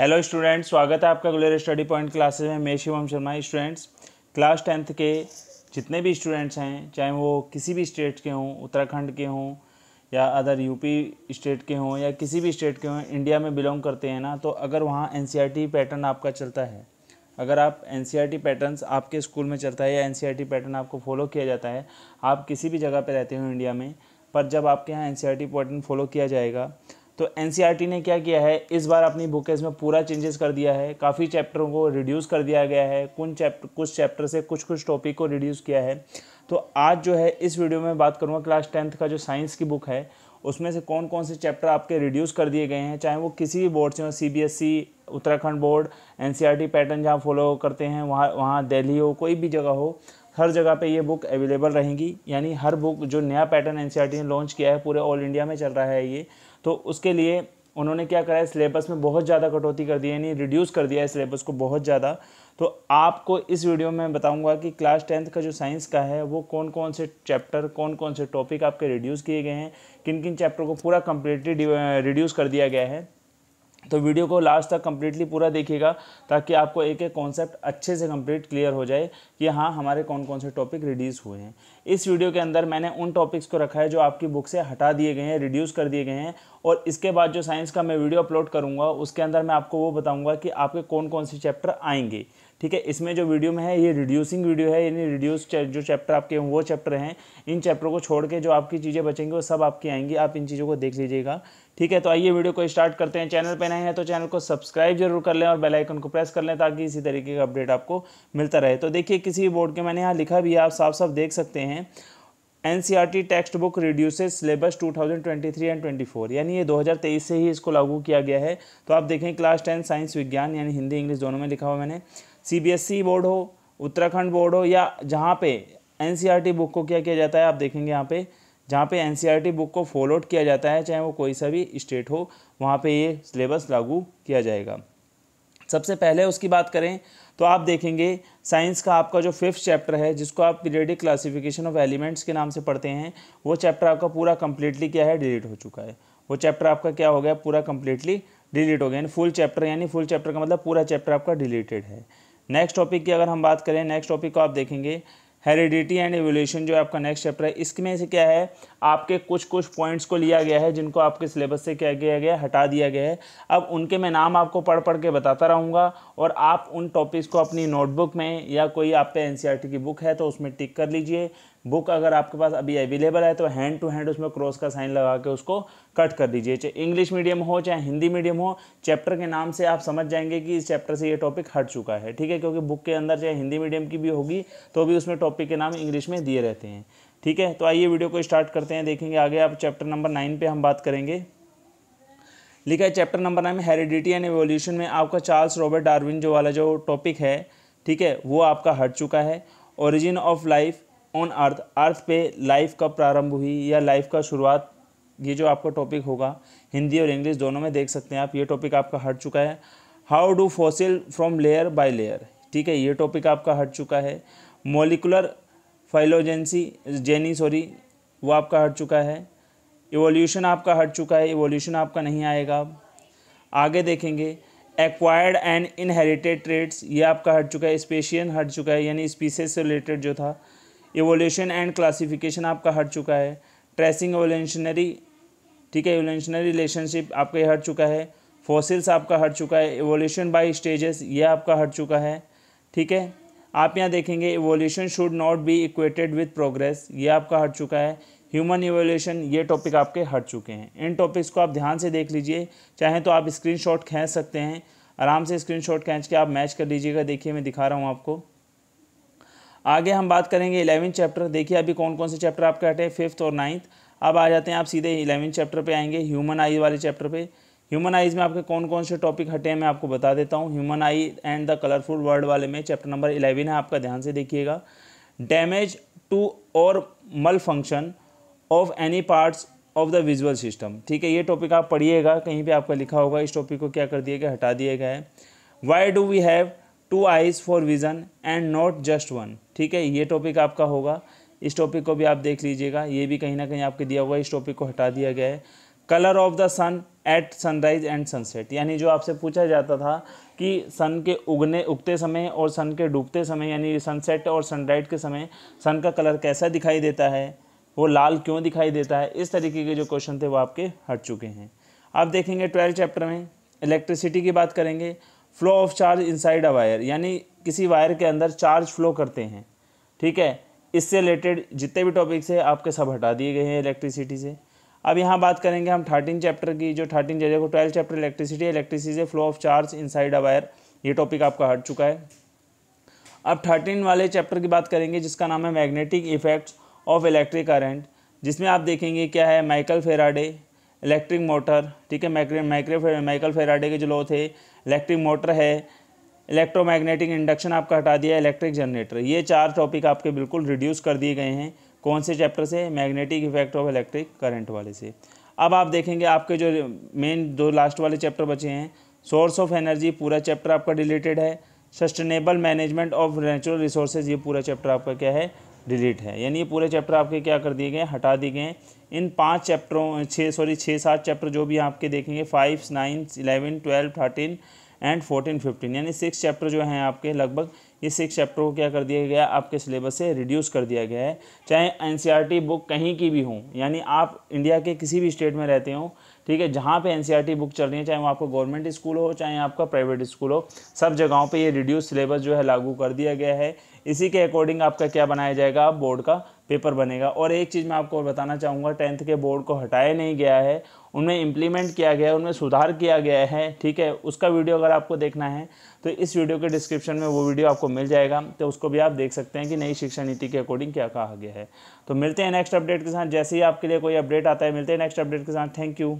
hello students स्वागत है आपका गुलेर स्टडी पॉइंट क्लासेस में मैं Shivam Sharma students class tenth के जितने भी स्टूडेंट्स हैं चाहे वो किसी भी स्टेट के हों उत्तराखंड के हों या अदर यूपी स्टेट के हों या किसी भी स्टेट के हों इंडिया में बिलोंग करते हैं ना तो अगर वहाँ एन पैटर्न e आपका चलता है अगर आप एन सी e आपके स्कूल में चलता है या एन सी पैटर्न आपको फॉलो किया जाता है आप किसी भी जगह पर रहते हो इंडिया में पर जब आपके यहाँ एन सी पैटर्न फॉलो किया जाएगा तो एन e ने क्या किया है इस बार अपनी बुक इसमें पूरा चेंजेस कर दिया है काफ़ी चैप्टरों को रिड्यूस कर दिया गया है कुछ चैप्टर कुछ चैप्टर से कुछ कुछ टॉपिक को रिड्यूस किया है तो आज जो है इस वीडियो में बात करूँगा क्लास टेंथ का जो साइंस की बुक है उसमें से कौन कौन से चैप्टर आपके रिड्यूस कर दिए गए हैं चाहे वो किसी भी बोर्ड से हो C e, Uttarakhand board N pattern जहाँ फॉलो करते हैं वहाँ वहाँ दिल्ली हो कोई भी जगह हो हर जगह पे ये बुक अवेलेबल रहेंगी यानी हर बुक जो नया पैटर्न एन e ने लॉन्च किया है पूरे ऑल इंडिया में चल रहा है ये तो उसके लिए उन्होंने क्या करा है सिलेबस में बहुत ज़्यादा कटौती कर दी है यानी रिड्यूस कर दिया है सिलेबस को बहुत ज़्यादा तो आपको इस वीडियो में बताऊंगा कि क्लास टेंथ का जो साइंस का है वो कौन कौन से चैप्टर कौन कौन से टॉपिक आपके रिड्यूस किए गए हैं किन किन चैप्टर को पूरा कम्प्लीटली रिड्यूस कर दिया गया है तो वीडियो को लास्ट तक कम्प्लीटली पूरा देखिएगा ताकि आपको एक एक कॉन्सेप्ट अच्छे से कम्प्लीट क्लियर हो जाए कि हाँ हमारे कौन कौन से टॉपिक रिड्यूस हुए हैं इस वीडियो के अंदर मैंने उन टॉपिक्स को रखा है जो आपकी बुक से हटा दिए गए हैं रिड्यूस कर दिए गए हैं और इसके बाद जो साइंस का मैं वीडियो अपलोड करूँगा उसके अंदर मैं आपको वो बताऊँगा कि आपके कौन कौन से चैप्टर आएंगे ठीक है इसमें जो वीडियो में है ये रिड्यूसिंग वीडियो है यानी रिड्यूस जो चैप्टर आपके वो चैप्टर हैं इन चैप्टर को छोड़ के जो आपकी चीज़ें बचेंगी वो सब आपकी आएंगी आप इन चीज़ों को देख लीजिएगा ठीक है तो आइए वीडियो को स्टार्ट करते हैं चैनल पर नए हैं तो चैनल को सब्सक्राइब जरूर कर लें और बेल आइकन को प्रेस कर लें ताकि इसी तरीके का अपडेट आपको मिलता रहे तो देखिए किसी बोर्ड के मैंने यहाँ लिखा भी है आप साफ साफ देख सकते हैं N C R T text book reduces syllabus three and twenty four यानी ये दो हज़ार तेईस से ही इसको लागू किया गया है तो आप देखें क्लास टेन साइंस विज्ञान यानी हिंदी इंग्लिश दोनों में लिखा हुआ मैंने C B S E board हो उत्तराखंड बोर्ड हो या जहाँ पे N C R T book को क्या किया जाता है आप देखेंगे यहाँ पे जहाँ पे N C R T book को फॉलोआउट किया जाता है चाहे वो कोई सा भी स्टेट हो वहाँ पे ये सिलेबस लागू किया जाएगा सबसे पहले उसकी बात करें तो आप देखेंगे साइंस का आपका जो फिफ्थ चैप्टर है जिसको आप पीरियडिक क्लासिफिकेशन ऑफ एलिमेंट्स के नाम से पढ़ते हैं वो चैप्टर आपका पूरा कम्प्लीटली क्या है डिलीट हो चुका है वो चैप्टर आपका क्या हो गया पूरा कम्प्लीटली डिलीट हो गया यानी फुल चैप्टर यानी फुल चैप्टर का मतलब पूरा चैप्टर आपका डिलीटेड है नेक्स्ट टॉपिक की अगर हम बात करें नेक्स्ट टॉपिक को आप देखेंगे हेरिडिटी एंड एवोल्यूशन जो आपका नेक्स्ट चैप्टर है इसमें से क्या है आपके कुछ कुछ पॉइंट्स को लिया गया है जिनको आपके सिलेबस से क्या किया गया हटा दिया गया है अब उनके मैं नाम आपको पढ़ पढ़ के बताता रहूँगा और आप उन टॉपिक्स को अपनी नोटबुक में या कोई आप पे एन e की बुक है तो उसमें टिक कर लीजिए बुक अगर आपके पास अभी अवेलेबल है तो हैंड टू हैंड उसमें क्रॉस का साइन लगा के उसको कट कर दीजिए चाहे इंग्लिश मीडियम हो चाहे हिंदी मीडियम हो चैप्टर के नाम से आप समझ जाएंगे कि इस चैप्टर से ये टॉपिक हट चुका है ठीक है क्योंकि बुक के अंदर चाहे हिंदी मीडियम की भी होगी तो भी उसमें टॉपिक टॉपिक के नाम इंग्लिश में दिए रहते हैं ठीक है तो आइए वीडियो को स्टार्ट करते हैं देखेंगे आगे आप चैप्टर नंबर नाइन पे हम बात करेंगे लिखा है chapter number nine heredity and evolution में आपका चार्ल्स रॉबर्ट डार्विन जो वाला जो टॉपिक है ठीक है वो आपका हट चुका है origin of life on earth earth पे लाइफ का प्रारंभ हुई या लाइफ का शुरुआत ये जो आपका टॉपिक होगा हिंदी और इंग्लिश दोनों में देख सकते हैं आप ये टॉपिक आपका हट चुका है how do fossil from layer by layer ठीक है ये टॉपिक आपका हट चुका है मोलिकुलर फाइलोजेंसी जेनी सॉरी वो आपका हट चुका है इवोल्यूशन आपका हट चुका है इवोल्यूशन आपका नहीं आएगा अब आगे देखेंगे एक्वायर्ड एंड इनहेरिटेड ट्रेड्स ये आपका हट चुका है स्पेशियन हट चुका है यानी स्पीसीज से रिलेटेड जो था एवोल्यूशन एंड क्लासिफिकेशन आपका हट चुका है ट्रेसिंग एवोल्यूशनरी ठीक है एवोल्यूशनरी रिलेशनशिप आपका हट चुका है फॉसिल्स आपका हट चुका है एवोल्यूशन बाई स्टेजेस ये आपका हट चुका है ठीक है आप यहाँ देखेंगे evolution should not be equated with progress ये आपका हट चुका है ह्यूमन इवोल्यूशन ये टॉपिक आपके हट चुके हैं इन टॉपिक्स को आप ध्यान से देख लीजिए चाहे तो आप शॉट खींच सकते हैं आराम से शॉट खेच के आप मैच कर लीजिएगा देखिए मैं दिखा रहा हूँ आपको आगे हम बात करेंगे इलेवन चैप्टर देखिए अभी कौन कौन से चैप्टर आपके हटे फिफ्थ और नाइन्थ अब आ जाते हैं आप सीधे इलेवन चैप्टर पे आएंगे ह्यूमन आई वाले चैप्टर पे ह्यूमन आईज में आपके कौन कौन से टॉपिक हटे हैं मैं आपको बता देता हूँ human eye and the colourful world वाले में चैप्टर नंबर इलेवन है आपका ध्यान से देखिएगा damage to or malfunction of any parts of the visual system ठीक है ये टॉपिक आप पढ़िएगा कहीं पे आपका लिखा होगा इस टॉपिक को क्या कर दिया गया हटा दिया गया है why do we have two eyes for vision and not just one ठीक है ये टॉपिक आपका होगा इस टॉपिक को भी आप देख लीजिएगा ये भी कहीं ना कहीं आपके दिया हुआ है इस टॉपिक को हटा दिया गया है colour of the sun at sunrise and sunset यानी जो आपसे पूछा जाता था कि सन के उगने उगते समय और सन के डूबते समय यानी सनसेट और सनराइज के समय सन का कलर कैसा दिखाई देता है वो लाल क्यों दिखाई देता है इस तरीके के जो क्वेश्चन थे वो आपके हट चुके हैं आप देखेंगे ट्वेल्थ चैप्टर में इलेक्ट्रिसिटी की बात करेंगे flow of charge inside a wire यानी किसी वायर के अंदर चार्ज फ्लो करते हैं ठीक है इससे रिलेटेड जितने भी टॉपिक्स है आपके सब हटा दिए गए हैं इलेक्ट्रिसिटी से अब यहाँ बात करेंगे हम थर्टीन चैप्टर की जो थर्टीन जगह को twelfth chapter electricity electricity flow of charge inside wire ये टॉपिक आपका हट चुका है अब थर्टीन वाले चैप्टर की बात करेंगे जिसका नाम है magnetic effects of electric current जिसमें आप देखेंगे क्या है माइकल फेराडे इलेक्ट्रिक मोटर ठीक है माइक्रो माइक्रो माइकल फेराडे के जो लो थे इलेक्ट्रिक मोटर है इलेक्ट्रोमैग्नेटिक इंडक्शन आपका हटा दिया इलेक्ट्रिक जनरेटर ये चार टॉपिक आपके बिल्कुल रिड्यूस कर दिए गए हैं कौन से चैप्टर से magnetic effect of electric current वाले से अब आप देखेंगे आपके जो मेन दो लास्ट वाले चैप्टर बचे हैं सोर्स ऑफ एनर्जी पूरा चैप्टर आपका रिलेटेड है sustainable management of natural resources ये पूरा चैप्टर आपका क्या है डिलीट है यानी ये पूरे चैप्टर आपके क्या कर दिए गए हटा दिए गए इन पांच चैप्टरों छः सॉरी छः सात चैप्टर जो भी आपके देखेंगे five ninth eleven twelve thirteen and fourteen fifteen यानी सिक्स चैप्टर जो हैं आपके लगभग ये सिक्स चैप्टर को क्या कर दिया गया आपके सिलेबस से रिड्यूस कर दिया गया है चाहे एन बुक e कहीं की भी हो यानी आप इंडिया के किसी भी स्टेट में रहते हो ठीक है जहाँ पे एन बुक e चल रही है चाहे वो आपका गवर्नमेंट स्कूल हो चाहे आपका प्राइवेट स्कूल हो सब जगहों पर ये रिड्यूस सिलेबस जो है लागू कर दिया गया है इसी के अकॉर्डिंग आपका क्या बनाया जाएगा बोर्ड का पेपर बनेगा और एक चीज़ मैं आपको और बताना चाहूँगा टेंथ के बोर्ड को हटाया नहीं गया है उनमें इम्प्लीमेंट किया गया है उनमें सुधार किया गया है ठीक है उसका वीडियो अगर आपको देखना है तो इस वीडियो के डिस्क्रिप्शन में वो वीडियो आपको मिल जाएगा तो उसको भी आप देख सकते हैं कि नई शिक्षा नीति के अकॉर्डिंग क्या कहा गया है तो मिलते हैं नेक्स्ट अपडेट के साथ जैसे ही आपके लिए कोई अपडेट आता है मिलते हैं नेक्स्ट अपडेट के साथ थैंक यू